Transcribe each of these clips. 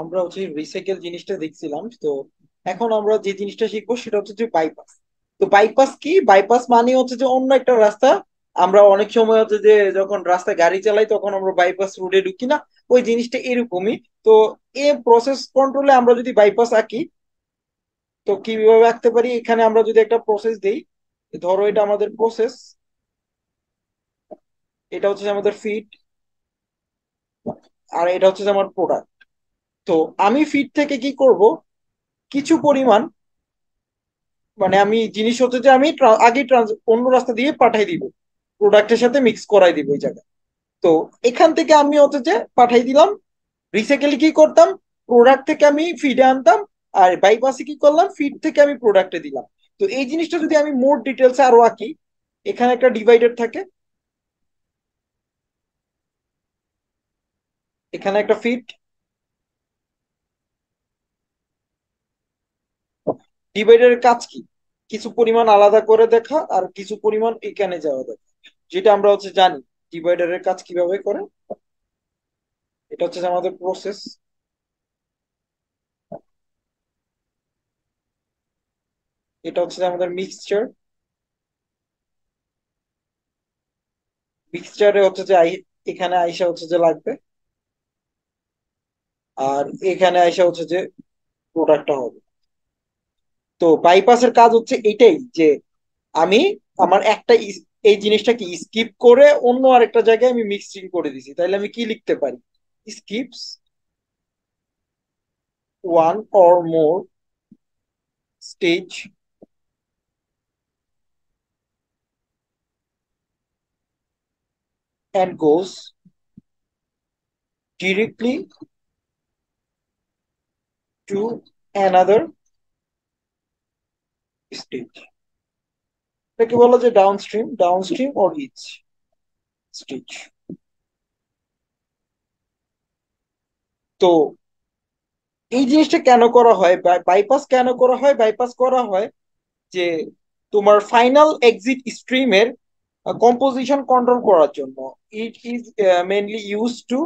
আমরা হচ্ছে রিসাইকেল জিনিসটা দেখছিলাম তো এখন আমরা যে জিনিসটা শিখবো সেটা হচ্ছে যে বাইপাস তো বাইপাস কি বাইপাস মানে হচ্ছে যে অন্য একটা রাস্তা আমরা অনেক সময় হচ্ছে যে যখন রাস্তায় গাড়ি চালাই তখন আমরা বাইপাস রোডে ঢুকি না ওই জিনিসটা এরকমই তো এ প্রসেস কন্ট্রোলে আমরা যদি বাইপাস আঁকি তো কিভাবে আঁকতে পারি এখানে আমরা যদি একটা প্রসেস দিই ধরো এটা আমাদের প্রসেস এটা হচ্ছে আমাদের ফিট আর এটা হচ্ছে আমার প্রোডাক্ট তো আমি ফিড থেকে কি করব কিছু পরিমাণ মানে আমি জিনিস হচ্ছে যে আমি আগে অন্য রাস্তা দিয়ে পাঠাই দিব প্রোডাক্টের সাথে মিক্স করাই দিব ওই জায়গায় তো এখান থেকে আমি হচ্ছে যে পাঠাই দিলাম রিসাইকেল কি করতাম প্রোডাক্ট থেকে আমি ফিডে আনতাম আর বাইপাসে কি করলাম ফিড থেকে আমি প্রোডাক্টে দিলাম তো এই জিনিসটা যদি আমি মোর ডিটেলস আরো আঁকি এখানে একটা ডিভাইডার থাকে এখানে একটা ফিড ডিভাইডারের কাজ কি কিছু পরিমাণ আলাদা করে দেখা আর কিছু পরিমাণ এখানে যাওয়া দেখা যেটা আমরা হচ্ছে জানি ডিভাইডারের কাজ কিভাবে করে এটা হচ্ছে আমাদের প্রসেস এটা হচ্ছে আমাদের মিক্সচার মিক্সচারে হচ্ছে যে এখানে আইসা হচ্ছে যে লাগবে আর এখানে আইসা হচ্ছে যে প্রোডাক্টটা হবে তো বাইপাসের কাজ হচ্ছে এটাই যে আমি আমার একটা এই জিনিসটাকে স্কিপ করে অন্য আরেকটা জায়গায় আমি মিক্সিং করে দিছি তাহলে আমি কি লিখতে পারি skips one or more stage and goes directly to another step এটাকে বলা যায় downstream or each stitch তো এই জিনিসটা কেন করা হয় বাইপাস কেন করা হয় বাইপাস করা হয় যে তোমার ফাইনাল এক্সিট স্ট্রিমের কম্পোজিশন কন্ট্রোল করার জন্য it is mainly use to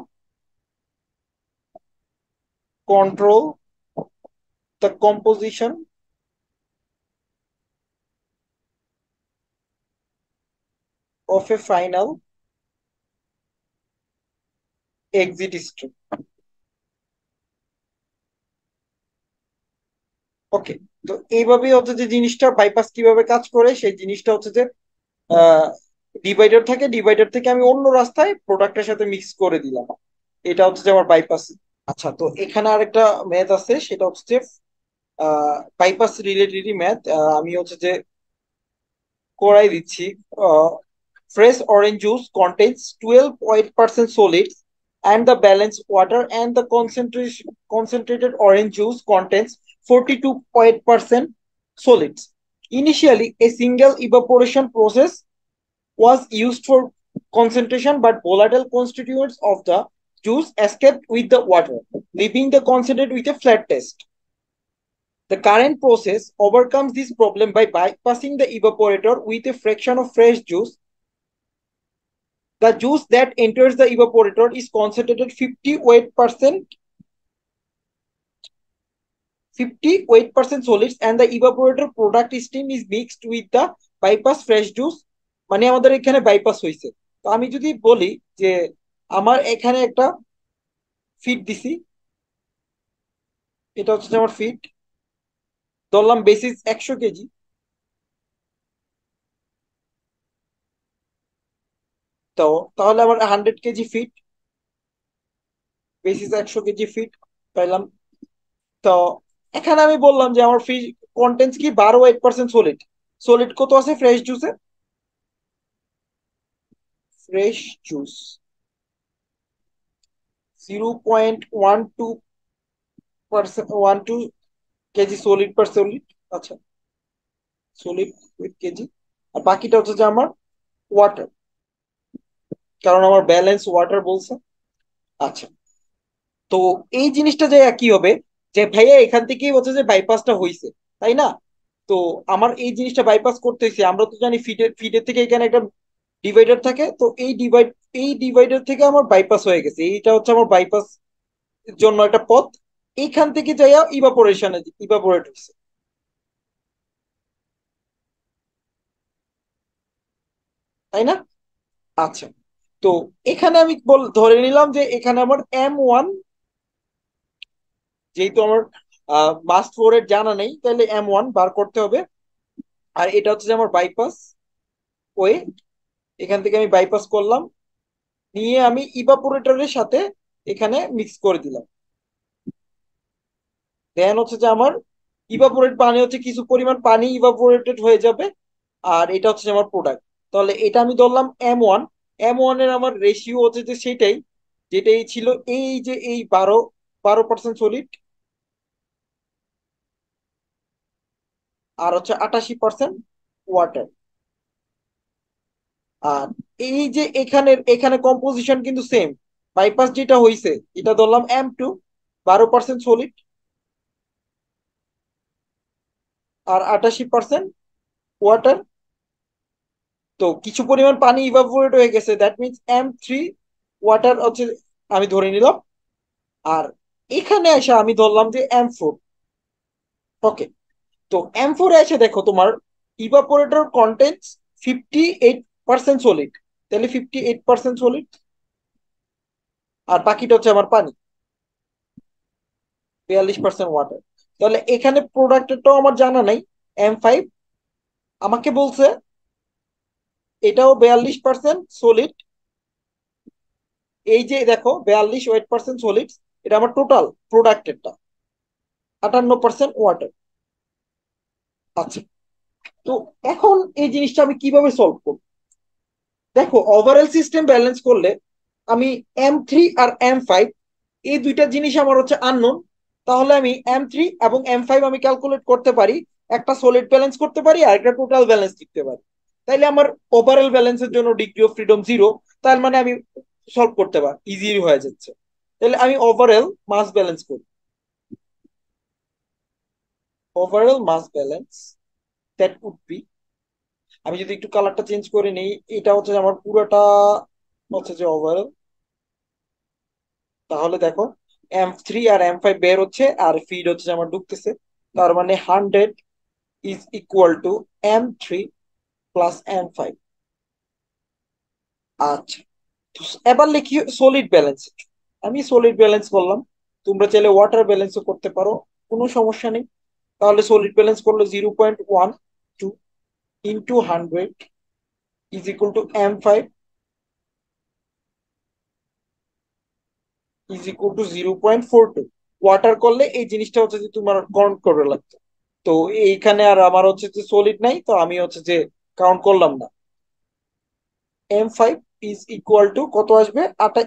control the composition of a final exit stream. Okay তো এইভাবে হচ্ছে যে জিনিসটা বাইপাস কিভাবে কাজ করে সেই জিনিসটা হচ্ছে যে ডিভাইডার থাকে ডিভাইডার থেকে আমি অন্য রাস্তায় প্রোডাক্টের সাথে মিক্স করে দিলাম এটা হচ্ছে যে আমার বাইপাস আচ্ছা তো এখানে আরেকটা ম্যাথ আছে সেটা হচ্ছে যে বাইপাস রিলেটেডই ম্যাথ আমি হচ্ছে যে করাই দিচ্ছি fresh orange juice contains 12.8% solids and the balance water and the concentration, concentrated orange juice contains 42.8% solids. Initially, a single evaporation process was used for concentration, but volatile constituents of the juice escaped with the water, leaving the concentrate with a flat taste. The current process overcomes this problem by bypassing the evaporator with a fraction of fresh juice The juice that enters the evaporator is concentrated 58 percent 58 percent solids and the evaporator product steam is mixed with the bypass fresh juice মানে আমাদের এখানে bypass হয়েছে তো আমি যদি বলি যে আমার এখানে একটা ফিট দিছি এটা হচ্ছে আমার ফিট ধরলাম বেসিস একশো কেজি তো তাহলে আমার হান্ড্রেড কেজি ফিট বেসিস একশো কেজি ফিট পাইলাম তো এখানে আমি বললাম যে আমার ফিজ কন্টেন্ট কি বারো এইট পার্সেন্ট সলিড সলিড কত আছে ফ্রেশ জুসে fresh juice zero point one two percent one two KG solid per solid আচ্ছা সলিড উইথ কেজি আর বাকিটা হচ্ছে যে আমার ওয়াটার কারণ আমার ব্যালেন্স ওয়াটার বলছে আচ্ছা তো এই জিনিসটা যে কি হবে যে ভাইয়া এখান থেকেই বলছে যে বাইপাসটা হইছে তাই না তো আমার এই জিনিসটা বাইপাস করতে হয়েছে আমরা তো জানি ফিটের ফিটের থেকে এখানে একটা ডিভাইডার থাকে তো এই ডিভাইড এই ডিভাইডার থেকে আমার বাইপাস হয়ে গেছে এইটা হচ্ছে আমার বাইপাস জন্য একটা পথ এইখান থেকে যাইয়া ইভাপোরেশনে ইভাপোরেট হয়েছে তাই না আচ্ছা তো এখানে আমি বল ধরে নিলাম যে এখানে আমার এম ওয়ান যেহেতু আমার মাস্ট ফোর এর জানা নেই তাহলে এম ওয়ান বার করতে হবে আর এটা হচ্ছে যে আমার বাইপাস ওয়ে এখান থেকে আমি বাইপাস করলাম নিয়ে আমি ইভাপোরেটরের সাথে এখানে মিক্স করে দিলাম দেন হচ্ছে যে আমার ইভাপোরেট পানি হচ্ছে কিছু পরিমাণ পানি ইভাপোরেটেড হয়ে যাবে আর এটা হচ্ছে আমার প্রোডাক্ট তাহলে এটা আমি ধরলাম এম ওয়ান এম ওয়ানের আমার রেশিও হচ্ছে যে সেটাই যেটাই ছিল এই যে এই বারো বারো পার্সেন্ট সলিড আর হচ্ছে আটাশি পার্সেন্ট ওয়াটার আর এই যে এখানে এখানে কম্পোজিশন কিন্তু সেম বাইপাস যেটা হয়েছে এটা ধরলাম এম টু বারো পার্সেন্ট সলিড আর আটাশি পার্সেন্ট ওয়াটার তো কিছু পরিমাণ পানি ইভাপোরেট হয়ে গেছে that means M three water হচ্ছে আমি ধরে নিলাম আর এখানে এসে আমি ধরলাম যে এম ফোর ওকে তো এম ফোরে এসে দেখো তোমার evaporator content fifty eight percent solid তাহলে ফিফটি এইট পার্সেন্ট সলিড আর বাকিটা হচ্ছে আমার পানি বিয়াল্লিশ পার্সেন্ট ওয়াটার তাহলে এখানে প্রোডাক্টটাও আমার জানা নাই এম ফাইভ আমাকে বলছে এটাও বেয়াল্লিশ পার্সেন্ট সলিড এই যে দেখো বেয়াল্লিশ ওয়েট পার্সেন্ট সলিড এটা আমার টোটাল প্রোডাক্টেরটা আটান্ন পার্সেন্ট ওয়াটার আচ্ছা তো এখন এই জিনিসটা আমি কিভাবে সলভ করব দেখো ওভারঅল সিস্টেম ব্যালেন্স করলে আমি এম থ্রি আর এম ফাইভ এই দুইটা জিনিস আমার হচ্ছে আননোন তাহলে আমি এম থ্রি এবং এম ফাইভ আমি ক্যালকুলেট করতে পারি একটা সলিড ব্যালেন্স করতে পারি আর একটা টোটাল ব্যালেন্স লিখতে পারি তাইলে আমার ওভারঅল ব্যালেন্সের জন্য ডিগ্রি অফ ফ্রিডম জিরো তার মানে আমি সলভ করতে পার ইজি হয়ে যাচ্ছে তাহলে আমি ওভারঅল মাস ব্যালেন্স করি ওভারঅল মাস ব্যালেন্স দ্যাট উড বি আমি যদি একটু কালারটা চেঞ্জ করে নেই এটা হচ্ছে আমার পুরোটা হচ্ছে যে ওভারঅল তাহলে দেখো এম থ্রি আর এম ফাইভ বের হচ্ছে আর ফিড হচ্ছে আমার ঢুকতেছে তার মানে hundred is equal to M three plus and five আচ্ছা এবার লিখি সলিড ব্যালেন্স আমি সলিড ব্যালেন্স বললাম তোমরা চাইলে ওয়াটার ব্যালেন্সও করতে পারো কোনো সমস্যা নেই তাহলে সলিড ব্যালেন্স করলো zero point one two into hundred is equal to M five is equal to zero point four two water করলে এই জিনিসটা হচ্ছে যে তোমার গন করে লাগতো তো এইখানে আর আমার হচ্ছে যে সলিড নাই তো আমি হচ্ছে যে কাউন্ট করলাম না M five is equal to কত আসবে আটাই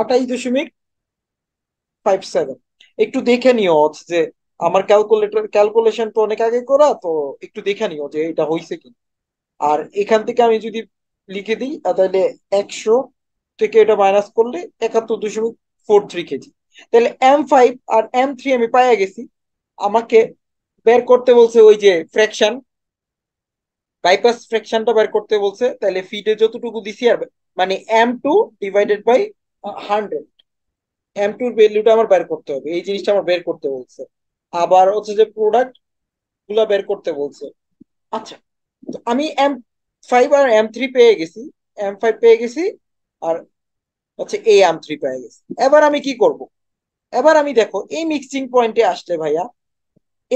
আটাইশ দশমিক ফাইভ সেভেন একটু দেখে নিও যে আমার ক্যালকুলেটর ক্যালকুলেশন তো অনেক আগে করা তো একটু দেখে নিও যে এটা হয়েছে কি আর এখান থেকে আমি যদি লিখে দিই তাহলে একশো থেকে এটা মাইনাস করলে একাত্তর দশমিক ফোর থ্রি কেজি তাহলে এম ফাইভ আর এম থ্রি আমি পাইয়া গেছি আমাকে বের করতে বলছে ওই যে ফ্র্যাকশন বাইপাস ফ্র্যাকশনটা বের করতে বলছে তাহলে ফিটে যতটুকু দিছি আর মানে M two divided by hundred M টুর ভ্যালুটা আমার বের করতে হবে এই জিনিসটা আমার বের করতে বলছে আবার হচ্ছে যে প্রোডাক্ট গুলা বের করতে বলছে আচ্ছা তো আমি এম ফাইভ আর এম থ্রি পেয়ে গেছি এম ফাইভ পেয়ে গেছি আর হচ্ছে এই এম থ্রি পেয়ে গেছি এবার আমি কি করব এবার আমি দেখো এই মিক্সিং পয়েন্টে আসলে ভাইয়া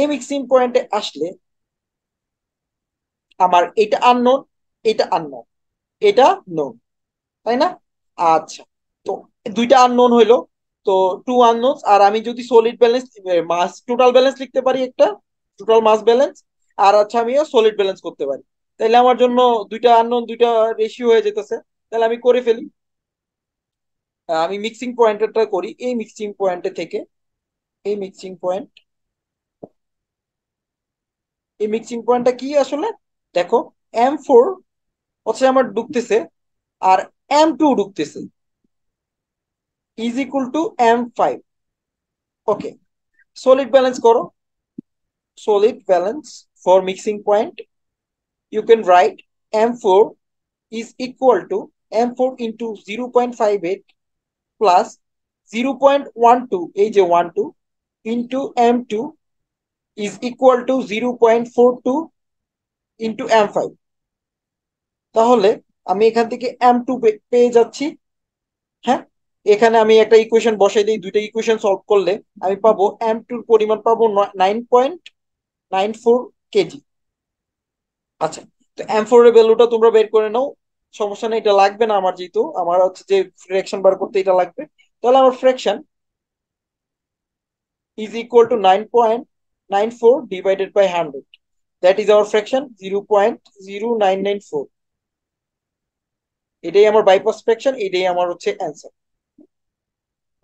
এই মিক্সিং পয়েন্টে আসলে আমার এটা আননোন এটা আননোন এটা নোন তাই না আচ্ছা তো দুইটা আননোন হইলো তো টু আননোনস আর আমি যদি solid balance mass total balance লিখতে পারি একটা টোটাল মাস ব্যালেন্স আর আচ্ছা আমিও সলিড ব্যালেন্স করতে পারি তাহলে আমার জন্য দুইটা আননোন দুইটা রেশিও হয়ে যেতেছে তাহলে আমি করে ফেলি আমি মিক্সিং পয়েন্টটা করি এই মিক্সিং পয়েন্টে থেকে এই মিক্সিং পয়েন্ট এই মিক্সিং পয়েন্টটা কি আসলে দেখো এম ফোর হচ্ছে আমার ঢুকতেছে আর এম টু ঢুকতেছে is equal to M five okay solid balance করো solid balance for mixing point you can write M four is equal to M four into zero point five eight plus zero point one two এই যে one two into M two is equal to 0.42 into M5 তাহলে আমি এখান থেকে M2 পেয়ে যাচ্ছি হ্যাঁ এখানে আমি একটা ইকুয়েশন বসাই দিই দুইটা ইকুয়েশন সলভ করলে আমি পাবো M2 এর পরিমাণ পাবো 9.94 কেজি আচ্ছা তো M4 এর ভ্যালুটা তোমরা বের করে নাও সমস্যা নেই এটা লাগবে না আমার যেহেতু আমার হচ্ছে যে ফ্র্যাকশন বার করতে এটা লাগবে তাহলে আমার fraction is equal to nine point 94 divided by 100. That is our fraction 0 0.0994. এটাই আমার বাইপাস ফ্র্যাকশন এটাই আমার হচ্ছে অ্যান্সার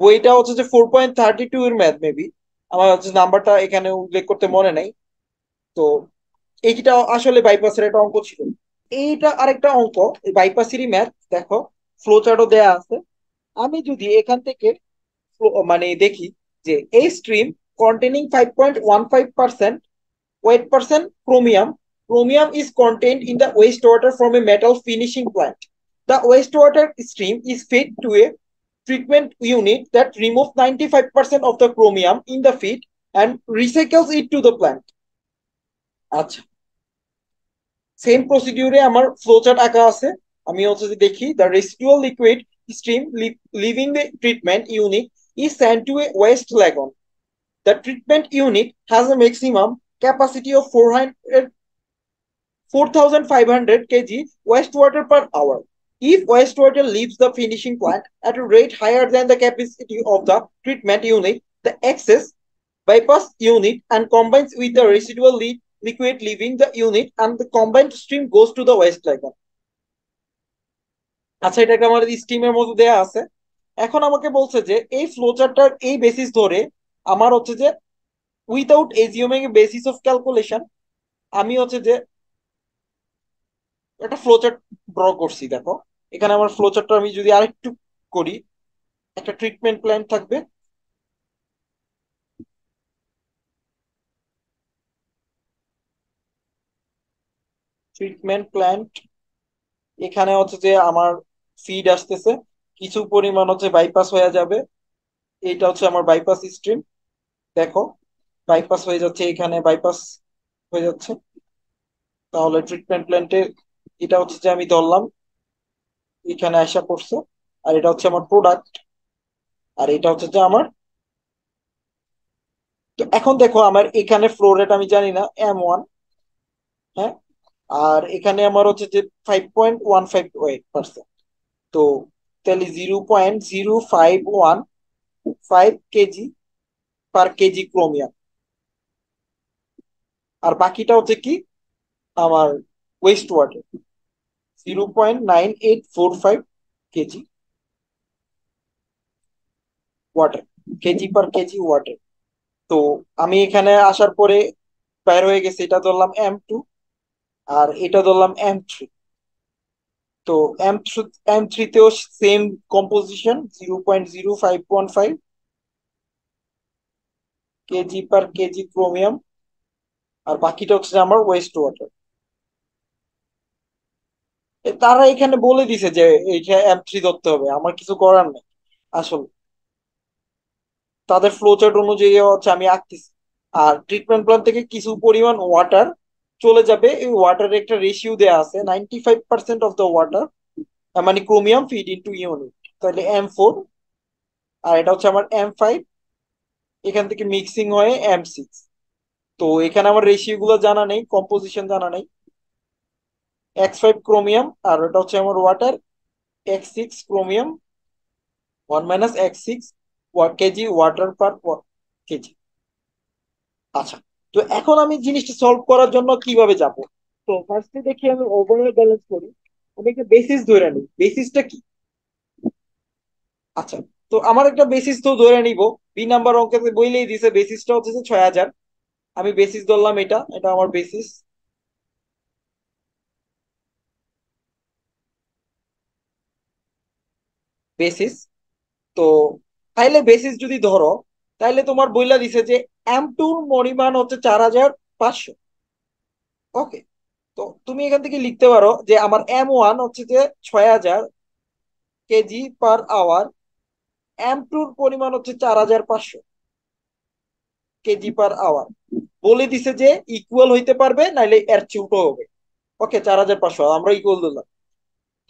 বইটা হচ্ছে যে ফোর পয়েন্ট থার্টি টু এর ম্যাথ মেবি আমার হচ্ছে নাম্বারটা এখানে উল্লেখ করতে মনে নাই তো এইটা আসলে বাইপাসের একটা অঙ্ক ছিল এইটা আরেকটা অঙ্ক বাইপাসেরই ম্যাথ দেখো ফ্লো চার্টও দেয়া আছে আমি যদি এখান থেকে মানে দেখি যে এই stream containing 5.15% weight percent chromium. Chromium is contained in the wastewater from a metal finishing plant. The wastewater stream is fed to a treatment unit that removes 95% of the chromium in the feed and recycles it to the plant. Achha. Same procedure আমার flowchart আঁকা I আমি হচ্ছে the দেখি the residual liquid stream leaving the treatment unit is send to a waste lagoon The treatment unit has a maximum capacity of 400 4,500 kg wastewater per hour. If wastewater leaves the finishing plant at a rate higher than the capacity of the treatment unit, the excess bypass unit and combines with the residual lead liquid leaving the unit and the combined stream goes to the waste lager. আচ্ছা এটাকে আমাদের স্টিমের মধ্যে দেয়া আছে এখন আমাকে বলছে যে এই ফ্লোচারটার এই বেসিস ধরে আমার হচ্ছে যে without assuming basis of calculation আমি হচ্ছে যে একটা ফ্লোচার্ট ড্র করছি দেখো এখানে আমার ফ্লোচার্টটা আমি যদি আরেকটু করি একটা ট্রিটমেন্ট প্ল্যান থাকবে ট্রিটমেন্ট প্ল্যান্ট এখানে হচ্ছে যে আমার ফিড আসতেছে কিছু পরিমাণ হচ্ছে বাইপাস হয়ে যাবে এটা হচ্ছে আমার বাইপাস স্ট্রিম দেখো বাইপাস হয়ে যাচ্ছে এখানে বাইপাস হয়ে যাচ্ছে তাহলে ট্রিটমেন্ট প্ল্যান্টের এটা হচ্ছে যে আমি ধরলাম এখানে আসা করছে আর এটা হচ্ছে আমার প্রোডাক্ট আর এটা হচ্ছে যে আমার তো এখন দেখো আমার এখানে ফ্লো রেট আমি জানি না এম ওয়ান হ্যাঁ আর এখানে আমার হচ্ছে যে five point one five weight percent তো তাহলে zero point zero five one five KG per KG chromium আর বাকিটা হচ্ছে কি আমার waste water zero point nine eight four five KG water KG per KG water তো আমি এখানে আসার পরে বের হয়ে গেছে এটা ধরলাম এম টু আর এটা ধরলাম এম থ্রি তো এম থ্রি এম থ্রিতেও same composition zero point zero five point five KG per KG chromium আর বাকিটা হচ্ছে আমার ওয়েস্ট ওয়াটার তারা এখানে বলে দিছে যে এইটা এম থ্রি ধরতে হবে আমার কিছু করার নেই আসলে তাদের চার্ট অনুযায়ী হচ্ছে আমি আঁকতেছি আর ট্রিটমেন্ট প্ল্যান থেকে কিছু পরিমাণ ওয়াটার চলে যাবে এই ওয়াটারের একটা রেশিও দেওয়া আছে ninety five percent of the water মানে ক্রোমিয়াম ফিড টু ইউনিট তাহলে এম ফোর আর এটা হচ্ছে আমার এম ফাইভ এখান থেকে মিক্সিং হয়ে এম সিক্স তো এখানে আমার রেশিও গুলো জানা নেই কম্পোজিশন জানা নেই এক্স ফাইভ ক্রোমিয়াম আর ওটা হচ্ছে আমার water x six chromium one minus x six KG water per KG আচ্ছা তো এখন আমি জিনিসটা সলভ করার জন্য কিভাবে যাব তো ফার্স্টে দেখি আমি ওভারঅল ব্যালেন্স করি আমি একটা বেসিস ধরে নিই বেসিসটা কি আচ্ছা তো আমার একটা বেসিস তো ধরে নিব বি নাম্বার অঙ্কে বইলেই দিছে বেসিসটা হচ্ছে ছয় হাজার আমি বেসিস ধরলাম এটা এটা আমার বেসিস বেসিস তো তাইলে বেসিস যদি ধরো তাইলে তোমার বইলা দিছে যে এম টুর পরিমাণ হচ্ছে চার হাজার পাঁচশো ওকে তো তুমি এখান থেকে লিখতে পারো যে আমার এম ওয়ান হচ্ছে যে ছয় হাজার কেজি পার আওয়ার টুর পরিমাণ হচ্ছে চার হাজার পাঁচশো কেজি পার আওয়ার বলে দিছে যে ইকুয়াল হইতে পারবে নাইলে এর চেয়ে হবে ওকে চার হাজার পাঁচশো আমরা ইকুয়াল দিলাম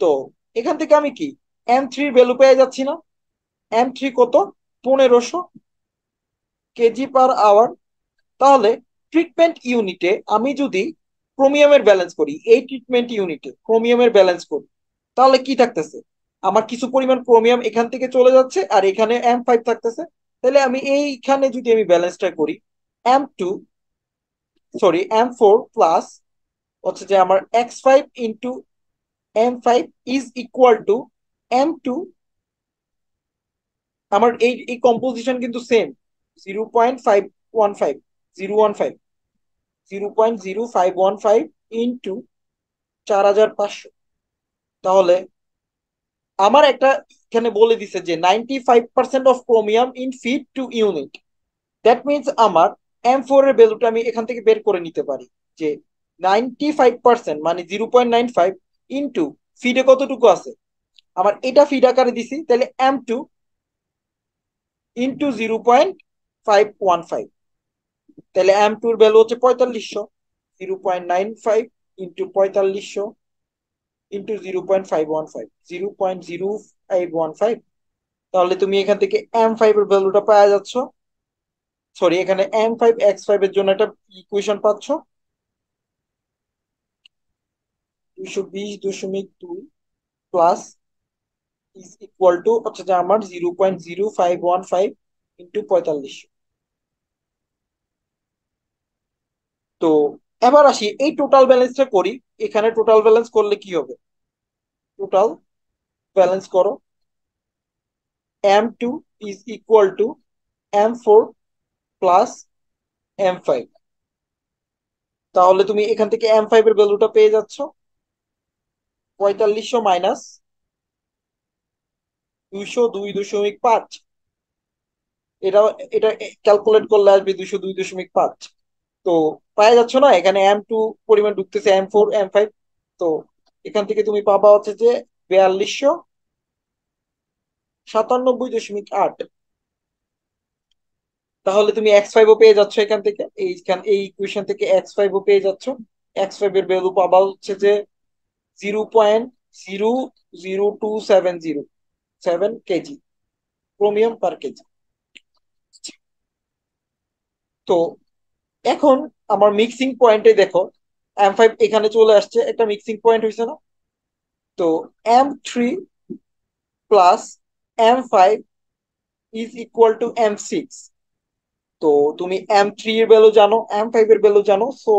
তো এখান থেকে আমি কি এম থ্রির ভ্যালু পেয়ে যাচ্ছি না এম থ্রি কত পনেরোশো কেজি পার আওয়ার তাহলে ট্রিটমেন্ট ইউনিটে আমি যদি ক্রোমিয়ামের ব্যালেন্স করি এই ট্রিটমেন্ট ইউনিটে ক্রোমিয়ামের ব্যালেন্স করি তাহলে কি থাকতেছে আমার কিছু পরিমাণ ক্রোমিয়াম এখান থেকে চলে যাচ্ছে আর এখানে এম ফাইভ থাকতেছে তাহলে আমি এইখানে যদি আমি ব্যালেন্সটা করি M two sorry M four plus হচ্ছে যে আমার x five into M five is equal to M two আমার এই এই কম্পোজিশন কিন্তু same zero point five one five zero one five zero point zero five one five into চার হাজার পাঁচশো তাহলে আমার একটা এখানে বলে দিছে যে ninety five percent of chromium in feed to unit that means আমার এম ফোর এর ভ্যালুটা আমি এখান থেকে বের করে নিতে পারি যে নাইনটি ফাইভ পার্সেন্ট মানে zero point nine five into ফিডে কতটুকু আছে আমার এটা ফিড আকারে দিছি তাহলে M two in two zero point five one five তাহলে এম টুর ভ্যালু হচ্ছে পঁয়তাল্লিশশো zero point nine five into পঁয়তাল্লিশশো into zero point five one five zero point zero five one five তাহলে তুমি এখান থেকে এম ফাইভ এর ভ্যালুটা পাওয়া যাচ্ছ সরি এখানে এম ফাইভ এক্স ফাইভ এর জন্য একটা ইকুয়েশন পাচ্ছ দুশো বিশ দশমিক দুই প্লাস ইজ ইকুয়াল টু হচ্ছে আমার zero point zero five one five into পঁয়তাল্লিশ তো এবার আসি এই টোটাল ব্যালেন্সটা করি এখানে টোটাল ব্যালেন্স করলে কি হবে টোটাল ব্যালেন্স করো M two is equal to M four plus M five তাহলে তুমি এখান থেকে এম ফাইভ এর ভ্যালুটা পেয়ে যাচ্ছ পঁয়তাল্লিশশো মাইনাস দুইশো দুই দশমিক পাঁচ এটা এটা ক্যালকুলেট করলে আসবে দুইশো দুই দশমিক পাঁচ তো পাওয়া যাচ্ছে না এখানে এম টু পরিমাণ ঢুকতেছে এম ফোর এম ফাইভ তো এখান থেকে তুমি পাবা হচ্ছে যে বিয়াল্লিশশো সাতানব্বই দশমিক আট তাহলে তুমি এক্স ফাইভও পেয়ে যাচ্ছ এখান থেকে এইখান এই ইকুয়েশন থেকে এক্স ফাইভও পেয়ে যাচ্ছ এক্স ফাইভ এর ভ্যালু পাবা হচ্ছে যে zero point zero zero two seven zero seven kg chromium per kg তো এখন আমার মিক্সিং পয়েন্টে দেখো এম ফাইভ এখানে চলে আসছে একটা মিক্সিং পয়েন্ট হয়েছে না তো M three plus M five is equal to M six তো তুমি এম থ্রি এর ভ্যালু জানো এম ফাইভ এর ভ্যালু জানো সো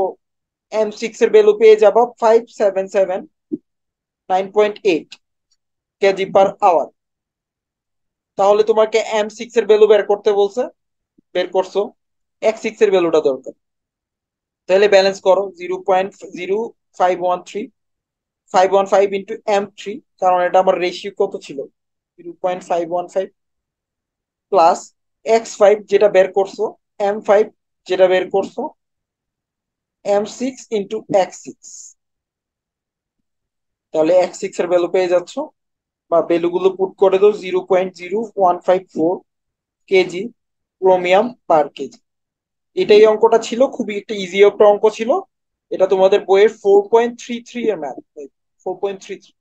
এম সিক্স এর ভ্যালু পেয়ে যাবা five seven seven nine point eight kg per hour তাহলে তোমাকে এম সিক্স এর ভ্যালু বের করতে বলছে বের করছো এক্স সিক্স এর ভ্যালুটা দরকার তাহলে ব্যালেন্স করো zero point zero five one three five one five into M three কারণ এটা আমার রেশিও কত ছিল zero point five one five plus X five যেটা বের করছো এম ফাইভ যেটা বের করছো M six into X six তাহলে এক্স সিক্স এর ভ্যালু পেয়ে যাচ্ছ বা ভ্যালুগুলো পুট করে দাও zero point zero one five four kg chromium per kg এটাই অঙ্কটা ছিল খুবই একটা ইজি একটা অঙ্ক ছিল এটা তোমাদের বইয়ের ফোর পয়েন্ট থ্রি থ্রি এর math four point three three